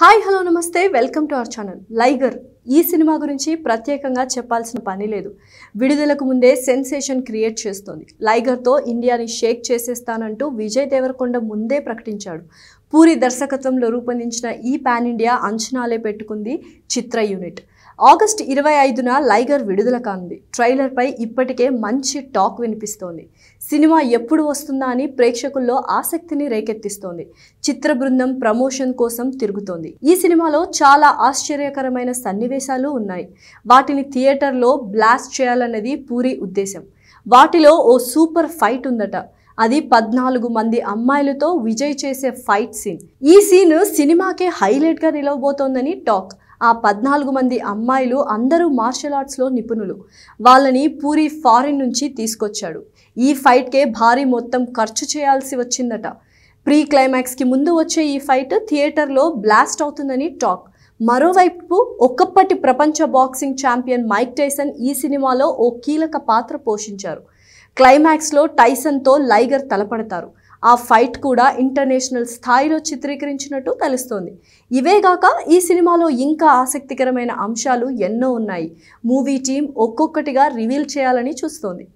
hi hello namaste welcome to our channel Liger ఈ సినిమా గురించి ప్రత్యేకంగా చెప్పాల్సిన పని లేదు విడుదలకు ముందే సెన్సేషన్ క్రియేట్ చేస్తోంది లైగర్తో ఇండియాని షేక్ చేసేస్తానంటూ విజయ్ దేవరకొండ ముందే ప్రకటించాడు పూరి దర్శకత్వంలో రూపొందించిన ఈ పాన్ ఇండియా అంచనాలే పెట్టుకుంది చిత్ర యూనిట్ ఆగస్ట్ ఇరవై ఐదున లైగర్ విడుదల కానుంది ట్రైలర్పై ఇప్పటికే మంచి టాక్ వినిపిస్తోంది సినిమా ఎప్పుడు వస్తుందా అని ప్రేక్షకుల్లో ఆసక్తిని రేకెత్తిస్తోంది చిత్ర బృందం ప్రమోషన్ కోసం తిరుగుతోంది ఈ సినిమాలో చాలా ఆశ్చర్యకరమైన సన్నివేశాలు ఉన్నాయి వాటిని థియేటర్లో బ్లాస్ట్ చేయాలన్నది పూరి ఉద్దేశం వాటిలో ఓ సూపర్ ఫైట్ ఉందట అది పద్నాలుగు మంది అమ్మాయిలతో విజయ్ చేసే ఫైట్ సీన్ ఈ సీన్ సినిమాకే హైలైట్గా నిలవబోతోందని టాక్ ఆ పద్నాలుగు మంది అమ్మాయిలు అందరూ మార్షల్ ఆర్ట్స్లో నిపుణులు వాళ్ళని పూరి ఫారిన్ నుంచి తీసుకొచ్చాడు ఈ ఫైట్కే భారీ మొత్తం ఖర్చు చేయాల్సి వచ్చిందట ప్రీ క్లైమాక్స్కి ముందు వచ్చే ఈ ఫైట్ థియేటర్లో బ్లాస్ట్ అవుతుందని టాక్ మరోవైపు ఒకప్పటి ప్రపంచ బాక్సింగ్ ఛాంపియన్ మైక్ టైసన్ ఈ సినిమాలో ఓ కీలక పాత్ర పోషించారు క్లైమాక్స్లో టైసన్తో లైగర్ తలపడతారు ఆ ఫైట్ కూడా ఇంటర్నేషనల్ స్థాయిలో చిత్రీకరించినట్టు తెలుస్తోంది ఇవేగాక ఈ సినిమాలో ఇంకా ఆసక్తికరమైన అంశాలు ఎన్నో ఉన్నాయి మూవీ టీం ఒక్కొక్కటిగా రివీల్ చేయాలని చూస్తోంది